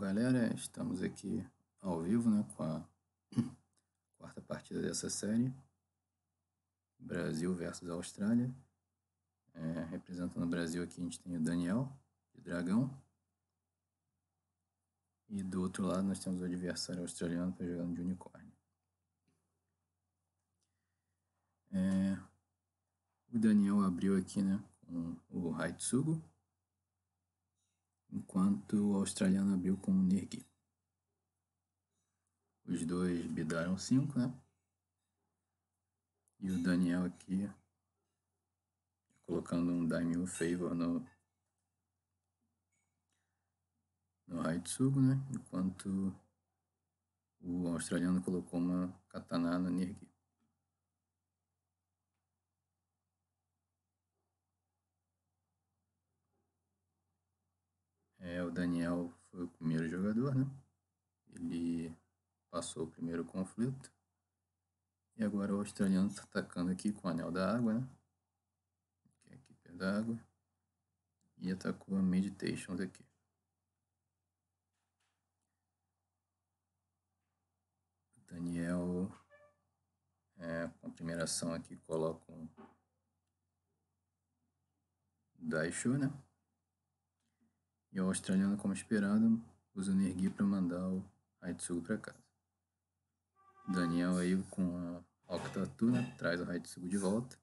Bom, galera, estamos aqui ao vivo né, com a quarta partida dessa série, Brasil versus Austrália. É, representando o Brasil aqui, a gente tem o Daniel, de Dragão. E do outro lado nós temos o adversário australiano que está jogando de unicórnio. É, o Daniel abriu aqui né, com o Raitsugo enquanto o australiano abriu com o Nirg. Os dois bidaram 5, né? E o Daniel aqui colocando um Daimyo Favor no, no Raitsugo, né? Enquanto o australiano colocou uma katana no Nirgi. É, o Daniel foi o primeiro jogador, né? Ele passou o primeiro conflito. E agora o australiano está atacando aqui com o anel da água, né? É aqui, pé da água. E atacou a Meditations aqui. Daniel, é, com a primeira ação aqui, coloca um Daishu, né? E o australiano, como esperado, usa energia Nergi para mandar o Haitsugo para casa. Daniel aí com a Octatuna né, traz o Haitsugo de volta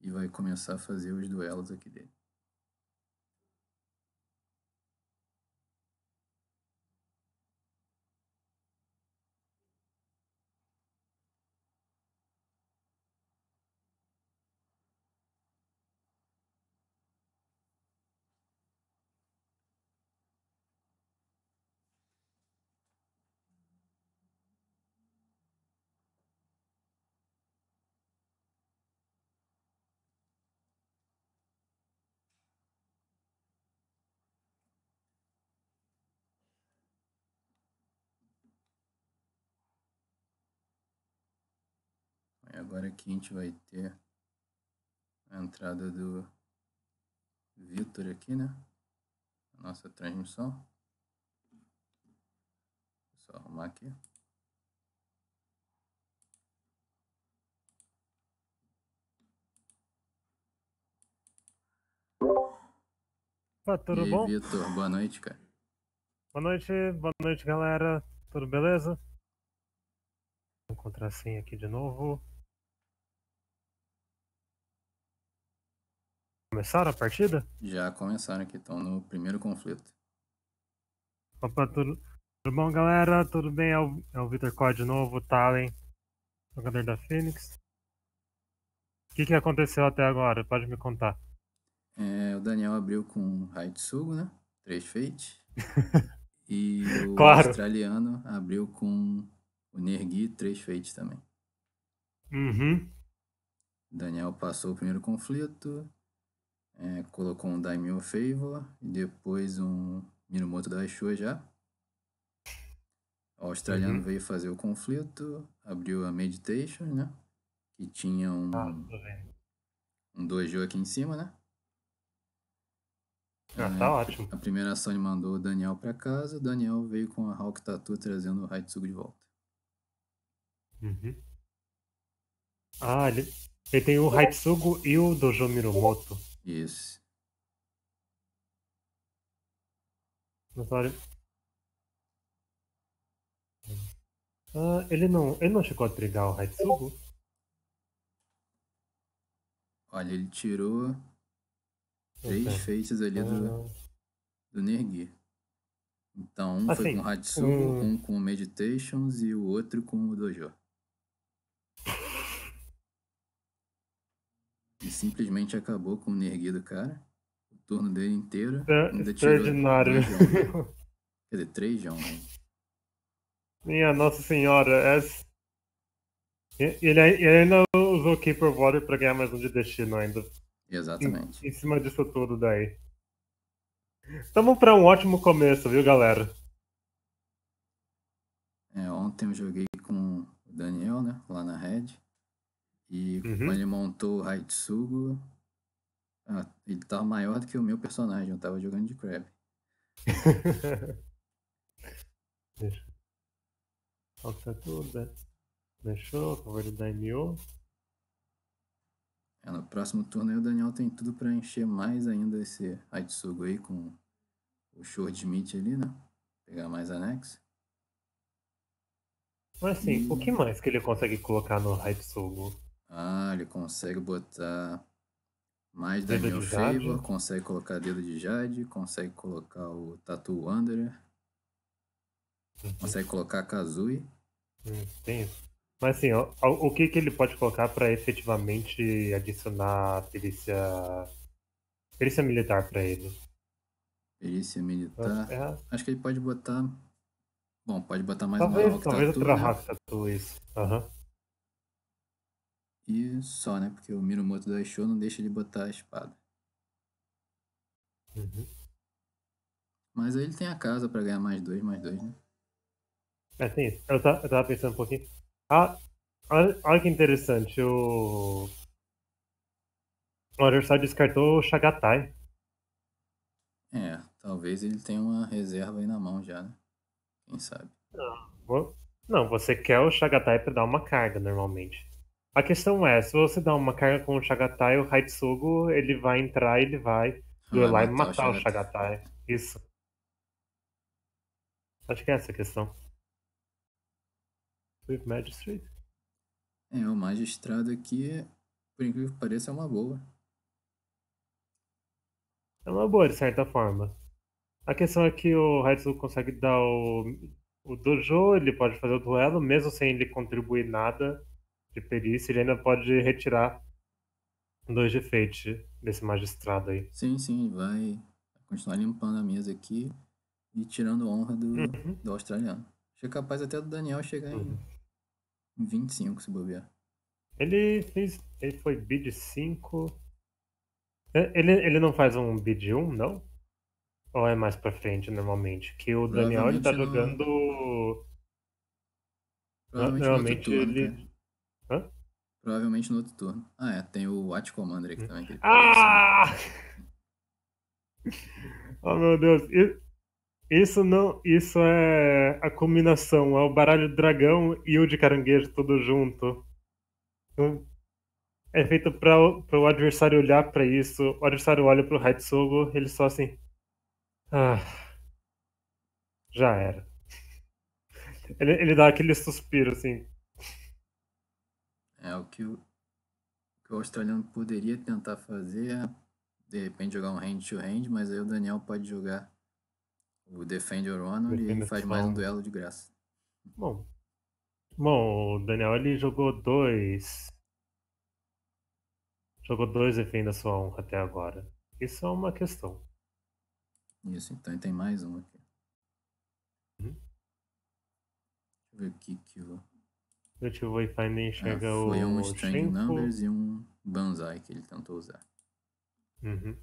e vai começar a fazer os duelos aqui dele. Agora aqui a gente vai ter a entrada do Vitor aqui, né? A nossa transmissão. Vou só arrumar aqui. Opa, tudo e bom? Vitor, boa noite, cara. Boa noite, boa noite, galera. Tudo beleza? Vou encontrar a senha aqui de novo. começaram a partida? Já começaram aqui, estão no primeiro conflito. Opa, tudo, tudo bom, galera? Tudo bem? É o, é o Vitor Cod de novo, Talen, jogador da Phoenix. O que, que aconteceu até agora? Pode me contar. É, o Daniel abriu com Raitsugo, né? Três feitos. e o claro. australiano abriu com o Nergi, três feitos também. Uhum. Daniel passou o primeiro conflito é, colocou um Daimyo Favor e depois um Minamoto Daishua já. O australiano uhum. veio fazer o conflito, abriu a Meditation, né? Que tinha um. Ah, tô vendo. Um dojo aqui em cima, né? Ah, é, tá ótimo. A primeira Sony mandou o Daniel para casa, o Daniel veio com a Hawk Tattoo trazendo o Raitsugo de volta. Uhum. Ah, ele, ele tem o Raitsugo e o Dojo Miromoto. Isso. Notório. Ah, ele não, ele não chegou a trigar o Hatsugo? Olha, ele tirou então, três okay. feitos ali do, então. do Nergi. Então, um assim, foi com o Hatsugo, um... um com o Meditations e o outro com o Dojo. e simplesmente acabou com o Nergui do cara. O turno dele inteiro. É, extraordinário. Tirou... Né? Quer dizer, três Né? Minha Nossa Senhora, é... ele, ele ainda usou Keeper Water pra ganhar mais um de destino ainda. Exatamente. Em, em cima disso tudo daí. Tamo pra um ótimo começo, viu, galera? É, ontem eu joguei com o Daniel, né? Lá na Red. E uhum. quando ele montou o Haitsugo, ah, ele tava maior do que o meu personagem, eu tava jogando de crab. Falta tudo, né? Deixou, cavaleiro Daimyo. É, no próximo turno aí o Daniel tem tudo pra encher mais ainda esse Haitsugo aí com o Short Meat ali, né? Pegar mais anexo. Mas assim, e... o que mais que ele consegue colocar no Haitsugo? Ah, ele consegue botar mais dedo Daniel Faber, consegue colocar dedo de Jade, consegue colocar o Tatu Wanderer, uhum. consegue colocar Kazui. Hum, tem isso. Mas assim, o, o que, que ele pode colocar para efetivamente adicionar perícia. perícia militar para ele? Perícia militar? É. Acho que ele pode botar. Bom, pode botar mais talvez, uma Talvez outra né? Hack Tatu, isso. Aham. Uhum. E só, né? Porque o Minamoto da Show não deixa ele botar a espada. Uhum. Mas aí ele tem a casa para ganhar mais dois, mais dois, né? É, tem isso. Eu, tá, eu tava pensando um pouquinho. Ah, olha, olha que interessante. O. O adversário descartou o Shagatai. É, talvez ele tenha uma reserva aí na mão já, né? Quem sabe? Não, não você quer o Shagatai pra dar uma carga normalmente. A questão é, se você dá uma carga com o Shagatai, o Haitsugo, ele vai entrar, ele vai ah, duelar e matar o Shagatai. Shagatai. Isso. Acho que é essa a questão. With Magistrate? É, o magistrado aqui, por incrível que pareça, é uma boa. É uma boa, de certa forma. A questão é que o Haitsugo consegue dar o, o dojo, ele pode fazer o duelo, mesmo sem ele contribuir nada de perícia, ele ainda pode retirar dois de desse magistrado aí. Sim, sim, vai continuar limpando a mesa aqui e tirando honra do, uhum. do australiano. é capaz até do Daniel chegar uhum. em 25, se bobear. Ele fez. Ele foi bid 5. É, ele, ele não faz um bid 1, não? Ou é mais pra frente normalmente? Que o Daniel ele tá jogando. Não... Normalmente ele. Turno, né? Hã? Provavelmente no outro turno. Ah, é, tem o Watch Commander aqui hum. também. Que ah! oh, meu Deus. Isso não. Isso é a combinação. É o baralho dragão e o de caranguejo tudo junto. Então, é feito para o adversário olhar para isso. O adversário olha pro Haitsugo, ele só assim. Ah. Já era. Ele, ele dá aquele suspiro assim. É o que o, que o australiano poderia tentar fazer é, de repente, jogar um hand-to-hand, mas aí o Daniel pode jogar o defender Your Honor Defend e faz mais um duelo de graça. Bom, bom o Daniel ele jogou dois. Jogou dois Defend a sua honra até agora. Isso é uma questão. Isso, então tem mais um aqui. Uhum. Deixa eu ver o que que eu... Eu tive o Wayfinder ah, enxerga ah, o. Foi um Strange Numbers e um Banzai que ele tentou usar. Uhum.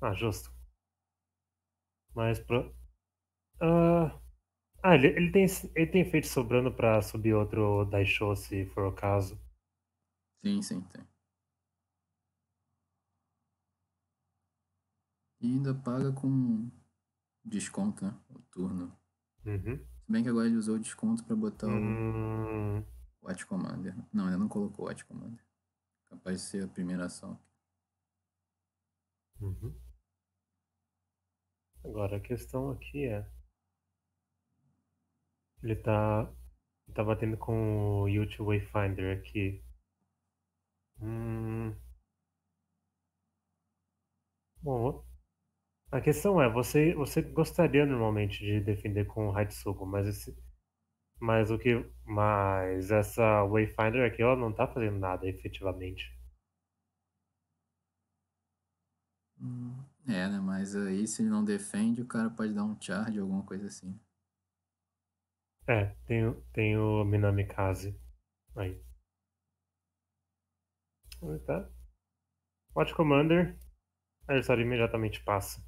Ah, justo. Mas pro. Uh... Ah, ele, ele, tem, ele tem feito sobrando pra subir outro Daisho se for o caso. Sim, sim, tem. E ainda paga com desconto, né? O turno. Uhum. Se bem que agora ele usou o desconto para botar hum... o Watch Commander. Não, ele não colocou o Watch Commander. Capaz de ser a primeira ação. Uhum. Agora a questão aqui é. Ele tá. tá batendo com o Yuchi Wayfinder aqui. Hum. Bom, a questão é, você, você gostaria normalmente de defender com o Hatsugo, mas esse, mas o que, mas essa Wayfinder aqui, ela não tá fazendo nada efetivamente. É, né? Mas aí se ele não defende, o cara pode dar um charge, alguma coisa assim. É, tem, tem o Minami Kaze aí. Tá. Watch Commander, adversário imediatamente passa.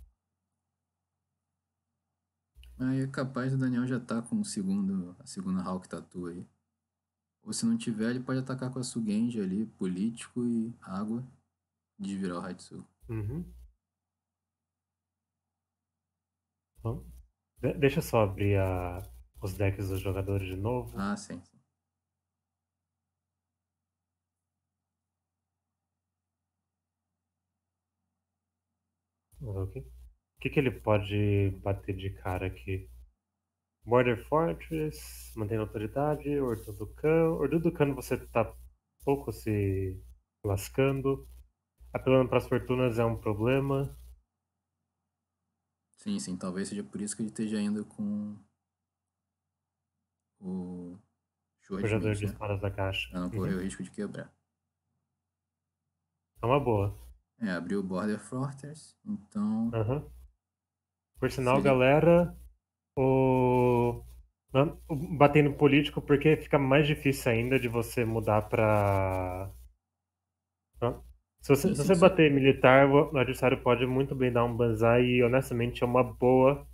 Aí é capaz do Daniel já tá com o segundo, a segunda Hawk Tattoo aí. Ou se não tiver, ele pode atacar com a Sugenji ali, político e água, desvirar o Raidsu. Uhum. de deixa eu só abrir a, os decks dos jogadores de novo. Ah, sim. sim. Vamos ver o que que, que ele pode bater de cara aqui? Border Fortress, mantendo autoridade, Ordu Ordo Ordu Cão você tá pouco se lascando. Apelando para as fortunas é um problema. Sim, sim, talvez seja por isso que ele esteja indo com o jogador de né? espadas né? da caixa. Pra não correr uhum. o risco de quebrar. É uma boa. É, abriu o Border Fortress, então. Uhum. Por sinal, Sim. galera, o... batendo político, porque fica mais difícil ainda de você mudar pra. Se você, se você bater militar, o adversário pode muito bem dar um banzai e honestamente é uma boa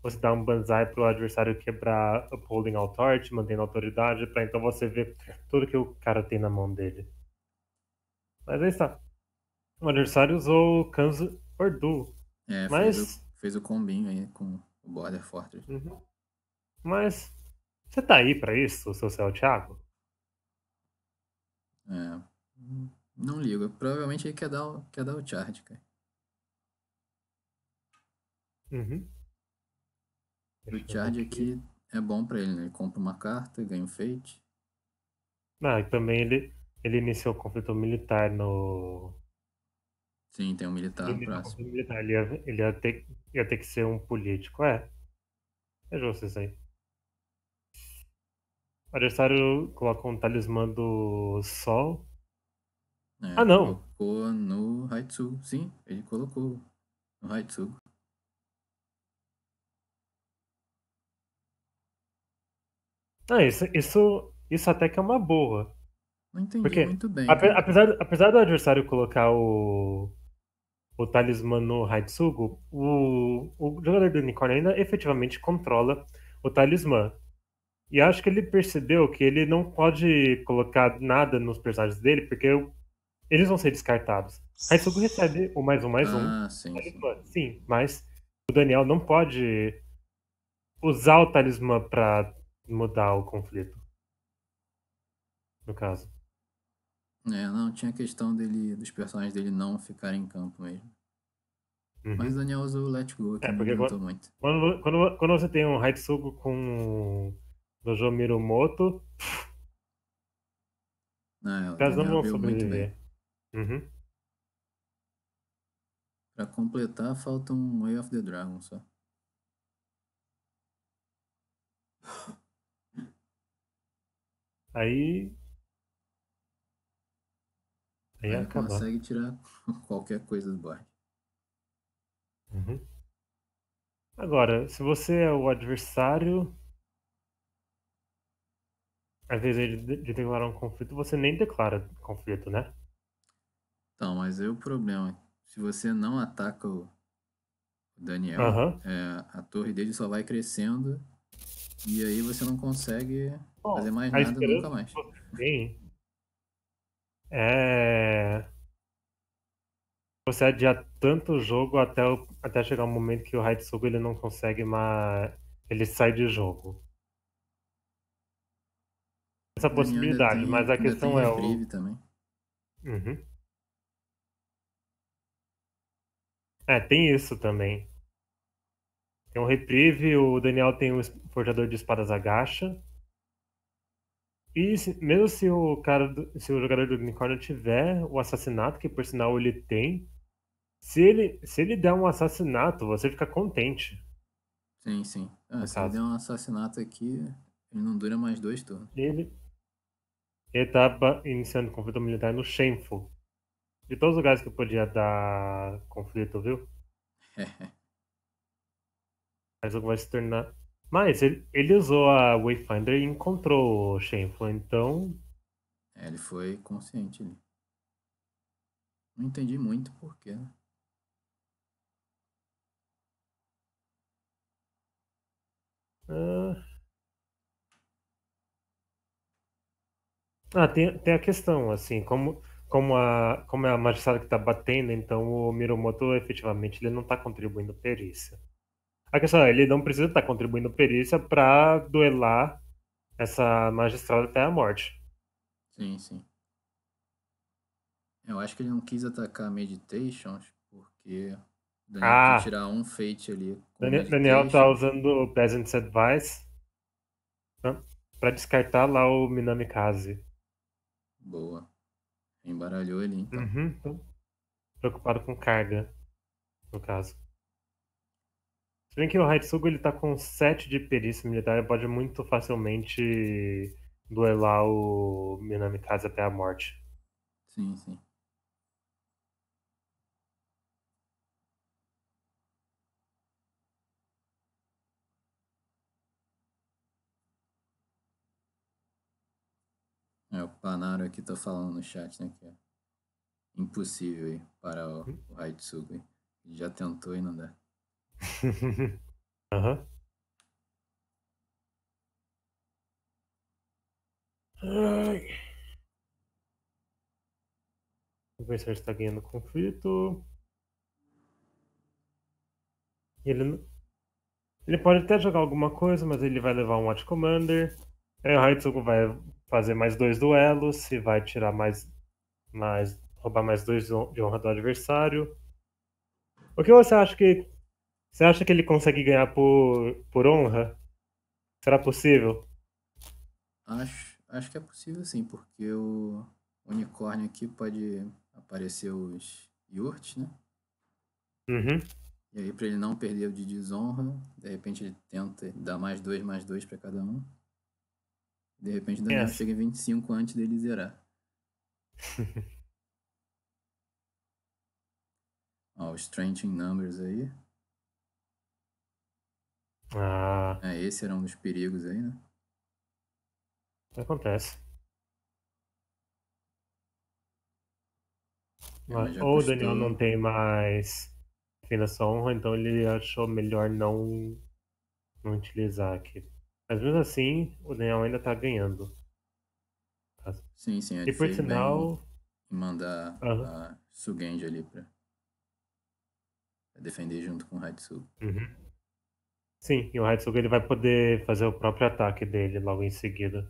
você dar um banzai pro adversário quebrar upholding authority, mantendo autoridade, para então você ver tudo que o cara tem na mão dele. Mas aí é está. O adversário usou Kanzu Ordu. É, mas fez o combinho aí com o Border Fortress. Uhum. Mas você tá aí para isso, seu céu Thiago? É. Não ligo. Provavelmente ele quer dar, o, quer dar o charge, cara. Uhum. O charge aqui. é bom para ele, né? Ele compra uma carta, ganha um fate. Ah, e também ele, ele iniciou o conflito militar no, Sim, tem um militar ele, próximo. Um militar, ele, ia, ele ia, ter, ia ter que ser um político, é. Veja é vocês aí. O adversário coloca um talismã do sol. É, ah, não! Colocou no Haitsu. Sim, ele colocou no Haitsu. Ah, isso, isso, isso até que é uma boa. Não entendi Porque, muito bem. Né? apesar, apesar do adversário colocar o, o talismã no Raitsugo, o, o jogador do unicórnio ainda efetivamente controla o talismã. E acho que ele percebeu que ele não pode colocar nada nos personagens dele, porque eles vão ser descartados. Raitsugo recebe o mais um, mais um. Ah, sim, Sim. sim, mas o Daniel não pode usar o talismã para mudar o conflito. No caso. É, não, tinha a questão dele, dos personagens dele não ficarem em campo mesmo. Uhum. Mas o Daniel usou o Let Go, que é, porque quando, muito. Quando, quando, quando, você tem um Heitsugo com Dojo Miromoto. Não, não é, vão tá sobreviver. Uhum. Pra completar, falta um Way of the Dragon só. Aí Aí ele acabar. consegue tirar qualquer coisa do board. Uhum. Agora, se você é o adversário, às vezes de, de declarar um conflito, você nem declara conflito, né? Então, mas aí é o problema se você não ataca o Daniel, uhum. é, a torre dele só vai crescendo e aí você não consegue Bom, fazer mais nada nunca mais. Sim, é... Você adiar tanto o jogo até, o... até chegar um momento que o Raitsugo ele não consegue mais. Ele sai de jogo. Essa possibilidade, tem, mas a questão é o. Uhum. É, tem isso também. Tem um reprieve, o Daniel tem um forjador de espadas agacha. E se, mesmo se o cara, do, se o jogador do unicórnio tiver o assassinato, que por sinal ele tem, se ele, se ele der um assassinato, você fica contente. Sim, sim. Ah, se ele der um assassinato aqui, ele não dura mais dois turnos. Ele, ele tava iniciando conflito militar no Shameful. De todos os lugares que podia dar conflito, viu? É. Mas vai se tornar mas ele, ele usou a Wayfinder e encontrou o Shenflan, então. É, ele foi consciente ali. Não entendi muito porquê, né? Ah, ah, tem, tem a questão, assim, como, como, a, como é a magistrada que está batendo, então o Miromoto efetivamente ele não está contribuindo perícia. A questão é, ele não precisa estar contribuindo perícia para duelar essa magistrada até a morte. Sim, sim. Eu acho que ele não quis atacar a Meditation, porque Daniel ah. tirar um feit ali. Daniel, Daniel tá usando o Peasant's Advice né, para descartar lá o Minamikaze. Boa. Embaralhou ele, então. Uhum, preocupado com carga, no caso bem que o Raitsugo ele tá com 7 de perícia militar, pode muito facilmente duelar o Minamikaze até a morte. Sim, sim. É, o Panaro aqui tá falando no chat, né? Que é impossível aí para o, o uhum. Haitsugo. Já tentou e não dá. Aham. O adversário está ganhando conflito. Ele, ele pode até jogar alguma coisa, mas ele vai levar um Watch Commander. Aí o Haitsugo vai fazer mais dois duelos e vai tirar mais. mais roubar mais dois de honra do adversário. O que você acha que você acha que ele consegue ganhar por, por honra? Será possível? Acho, acho que é possível sim, porque o unicórnio aqui pode aparecer os Yurt, né? Uhum. E aí, pra ele não perder o de desonra, de repente ele tenta dar mais dois, mais dois para cada um. De repente, Daniel chega em 25 antes dele zerar. Ó, os Strange Numbers aí. Ah. É, esse era um dos perigos aí, né? Acontece. É, ou o Daniel não tem mais sua Honra, então ele achou melhor não, não utilizar aqui. Mas mesmo assim, o Daniel ainda tá ganhando. Tá? Sim, sim. E por sinal. Mandar uhum. a Sugend ali pra, pra defender junto com o Hatsu. Uhum. Sim, e o Hatsuga ele vai poder fazer o próprio ataque dele logo em seguida.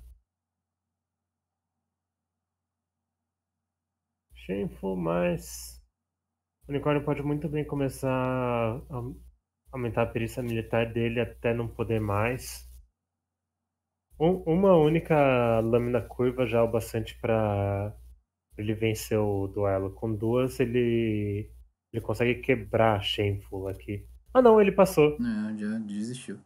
Shameful, mas. O unicórnio pode muito bem começar a aumentar a perícia militar dele até não poder mais. Um, uma única lâmina curva já é o bastante para ele vencer o duelo. Com duas, ele, ele consegue quebrar Shameful aqui. Ah não, ele passou. Não, já desistiu.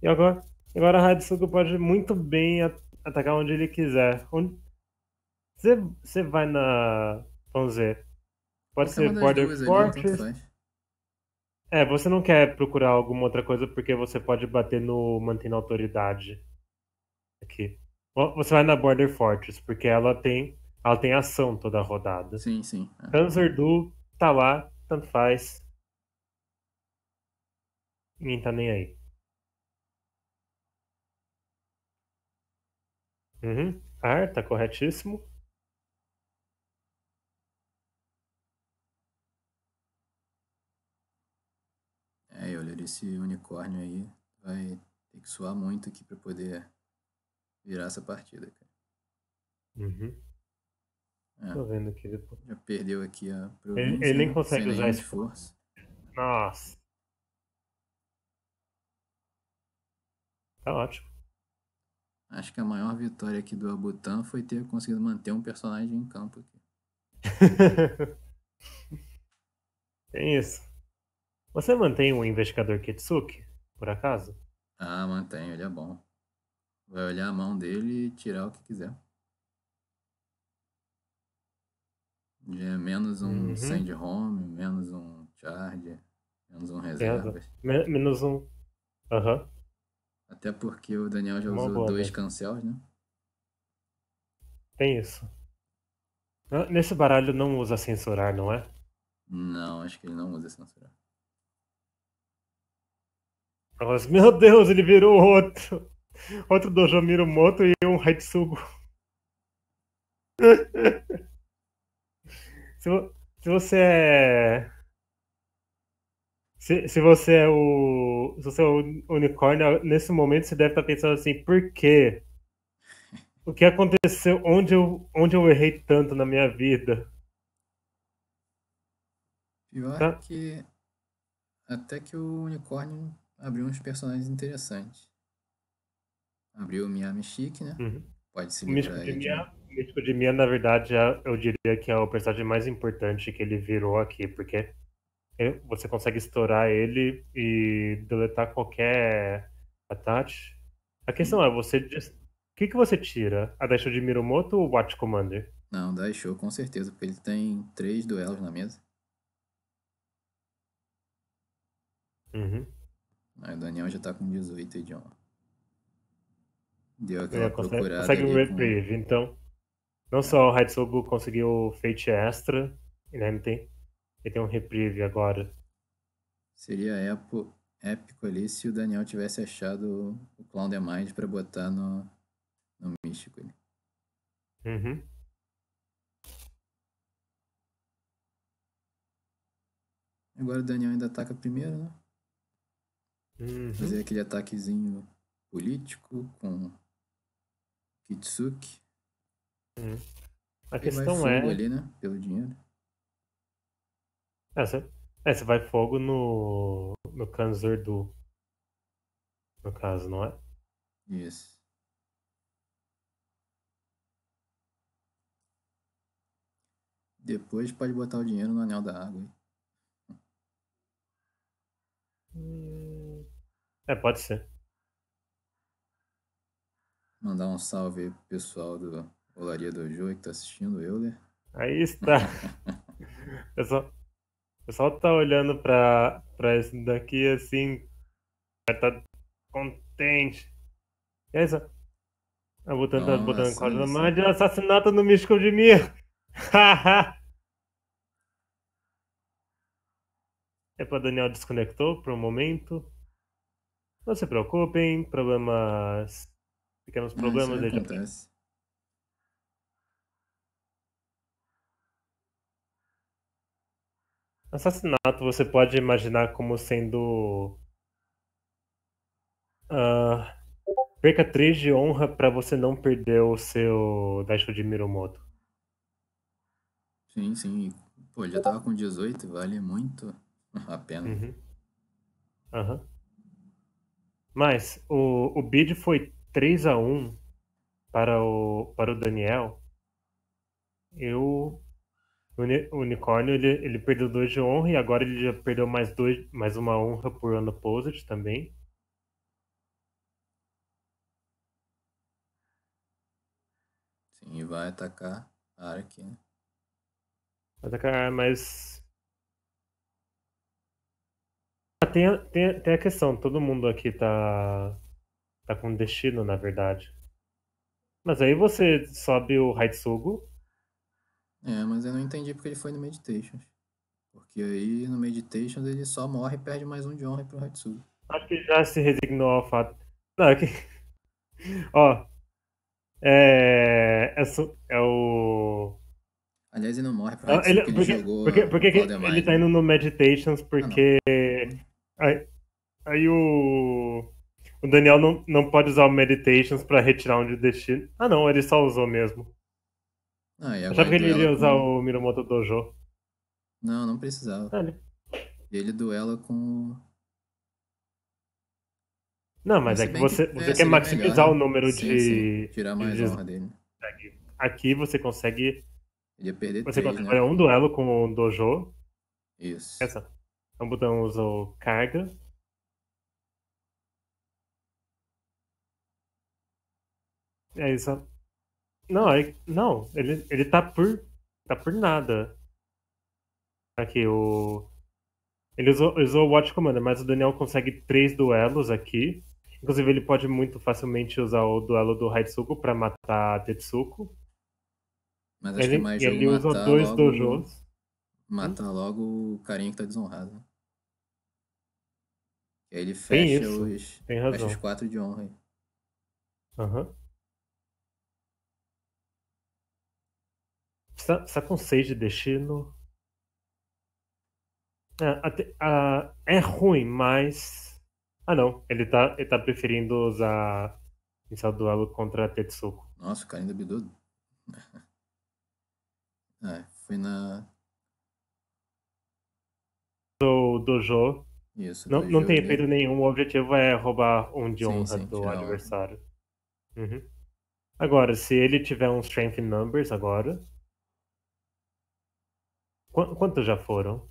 e agora? Agora a Hatsuko pode muito bem atacar onde ele quiser. Você, você vai na. Vamos ver. Pode ser Border Fortress. É, você não quer procurar alguma outra coisa porque você pode bater no mantendo autoridade. Aqui. Você vai na Border Fortress, porque ela tem ela tem ação toda rodada. Sim, sim. Panzer Du tá lá, tanto faz. Ninguém tá nem aí. Uhum. Ar, tá corretíssimo. É, olha esse unicórnio aí vai ter que suar muito aqui para poder virar essa partida, cara. Uhum. É. Tô vendo aqui depois. Já perdeu aqui a Ele, ele nem consegue usar esse força. Nossa. Tá ótimo. Acho que a maior vitória aqui do Abutan foi ter conseguido manter um personagem em campo aqui. Tem isso. Você mantém o investigador Kitsuki, por acaso? Ah, mantém ele é bom. Vai olhar a mão dele e tirar o que quiser. é menos um uhum. send home, menos um charge, menos um é, reserva, Men menos um. Aham. Uhum. Até porque o Daniel já Uma usou boa, dois né? cancels, né? Tem isso. Ah, nesse baralho não usa censurar, não é? Não, acho que ele não usa censurar. Mas, meu Deus, ele virou outro. Outro Dojomiro Moto e um Haitsugo. Se, se você é. Se, se você é o. Se você é o unicórnio, nesse momento você deve estar tá pensando assim, por quê? O que aconteceu? Onde eu, onde eu errei tanto na minha vida? Pior tá? que. Até que o unicórnio abriu uns personagens interessantes. Abriu o Miami Chic, né? Uhum. Pode se livrar aí político de Mia, na verdade, é, eu diria que é o personagem mais importante que ele virou aqui, porque você consegue estourar ele e deletar qualquer attach. A questão é, você o que, que você tira? A Daisho de Miromoto ou o Watch Commander? Não, Daisho, com certeza, porque ele tem três duelos na mesa. Uhum. Aí o Daniel já tá com 18 idioma. Deu aquela é, consegue, procurada. Consegue o com... então. Não só o Hatsobu conseguiu Fate Extra, né, ele ainda tem, ele tem um reprieve agora. Seria épico, épico ali se o Daniel tivesse achado o Clown The Mind pra botar no, no Místico ali. Uhum. Agora o Daniel ainda ataca primeiro, né? Uhum. Fazer aquele ataquezinho político com Kitsuki. Hum. A questão vai fogo é. ali, né? Pelo dinheiro. É, você, é, você vai fogo no. no do. No caso, não é? Isso. Depois pode botar o dinheiro no anel da água. Hum. É, pode ser. Mandar um salve aí pro pessoal do Olaria Dojo que tá assistindo, Euler. Né? Aí está. o, pessoal, pessoal tá olhando pra, pra esse daqui assim. Tá contente. E aí, só... Ah, botando, Nossa, botando quadro na de assassinato no Místico de Mir. é pra Daniel desconectou por um momento. Não se preocupem, problemas. Pequenos problemas ah, aí acontece. Assassinato você pode imaginar como sendo. Uh, perca 3 de honra para você não perder o seu Daisho de Miromoto. Sim, sim. Pô, já tava com 18, vale muito a pena. Uhum. Uhum. Mas o, o bid foi 3 a 1 para o, para o Daniel. Eu o unicórnio ele, ele perdeu dois de honra e agora ele já perdeu mais, dois, mais uma honra por ano posit também. Sim, e vai atacar a Ark, né? Vai atacar, mas. Ah, tem, a, tem, tem a questão, todo mundo aqui tá. tá com destino, na verdade. Mas aí você sobe o Raitsugo é, mas eu não entendi porque ele foi no Meditations. Porque aí no Meditations ele só morre e perde mais um de honra pro Hatsugi. Acho que ele já se resignou ao fato. Não, é que. Ó. É. É, é o. Aliás, ele não morre pra ah, Hatsugi, ele, porque, porque, ele jogou. Porque, porque ele tá indo no Meditations ah, porque. Ah, aí, aí o. O Daniel não, não pode usar o Meditations pra retirar um de destino. Ah, não, ele só usou mesmo. Ah, achava que ele iria usar com... o Miramoto Dojo. Não, não precisava. Ah, ele duela com Não, mas é que, você, que, você é, quer maximizar melhor, o número sim, de. Sim. Tirar mais de... honra dele. Aqui você consegue. Ele ia perder Você três, consegue né? um duelo com o Dojo. Isso. Essa. Então o botão usou carga. É isso. Não, ele, não, ele, ele tá por. tá por nada. Tá aqui, o. Ele usou, usou o Watch Commander, mas o Daniel consegue três duelos aqui. Inclusive, ele pode muito facilmente usar o duelo do Raitsuko pra matar a Tetsuko. Mas acho ele, que é mais ele usa dois logo, dojos. Matar hum? logo o carinha que tá desonrado. E ele fecha, Tem os, fecha os quatro de honra aí. Aham. Uhum. Está com de destino. É, é, ruim, mas. Ah, não. Ele tá, ele tá preferindo usar esse duelo contra Tetsuko. Nossa, o cara ainda bidudo. é, foi na. Do Dojo. Isso. Não, não tem efeito nenhum. O objetivo é roubar um de sim, honra sim, do adversário. Uhum. Agora, se ele tiver um Strength Numbers agora, Quantos já foram?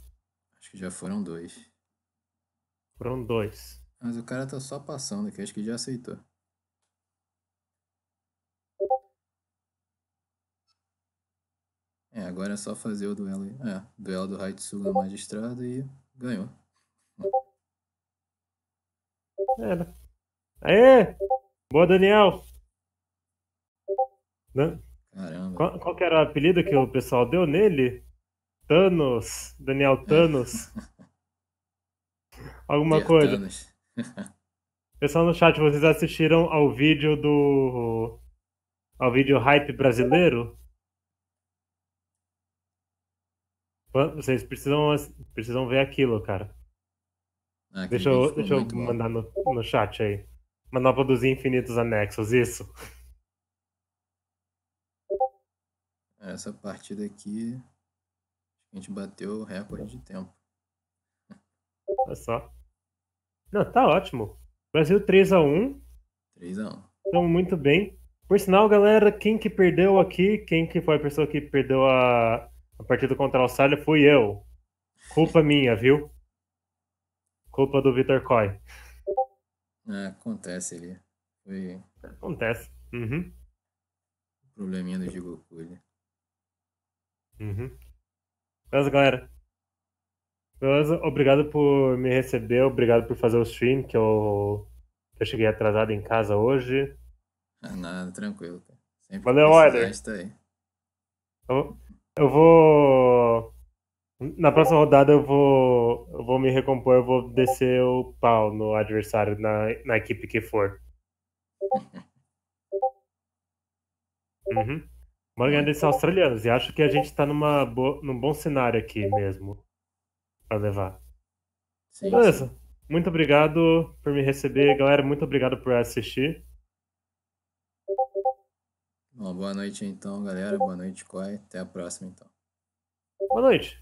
Acho que já foram dois. Foram dois. Mas o cara tá só passando aqui, acho que já aceitou. É, agora é só fazer o duelo. É, duelo do Haitsuga magistrado e ganhou. Era. Aê! Boa, Daniel! Né? Caramba. Qual, qual era o apelido que o pessoal deu nele? Thanos, Daniel Thanos. Alguma Dear coisa. Thanos. Pessoal no chat, vocês assistiram ao vídeo do. ao vídeo hype brasileiro? Vocês precisam, precisam ver aquilo, cara. Ah, deixa eu, deixa eu mandar no, no chat aí. Manopla dos Infinitos Anexos, isso. Essa partida aqui a gente bateu o recorde de tempo. Olha só. Não, tá ótimo. Brasil 3x1. 3x1. Então, muito bem. Por sinal, galera, quem que perdeu aqui, quem que foi a pessoa que perdeu a, a partida contra a Austrália fui eu. Culpa minha, viu? Culpa do Vitor Coy. Ah, acontece ali. Foi... Acontece. Uhum. Probleminha do Jigoku ali. Uhum. Beleza, galera? Beleza? Obrigado por me receber, obrigado por fazer o stream, que eu, eu cheguei atrasado em casa hoje. Ah, nada, tranquilo. Sempre Valeu, Order. Eu, eu vou... Na próxima rodada eu vou, eu vou me recompor, eu vou descer o pau no adversário, na, na equipe que for. uhum. Uma organização australiana. E acho que a gente tá numa bo... num bom cenário aqui mesmo. Pra levar. Sim, Beleza. Sim. Muito obrigado por me receber. Galera, muito obrigado por assistir. Bom, boa noite então, galera. Boa noite, Koi. Até a próxima então. Boa noite.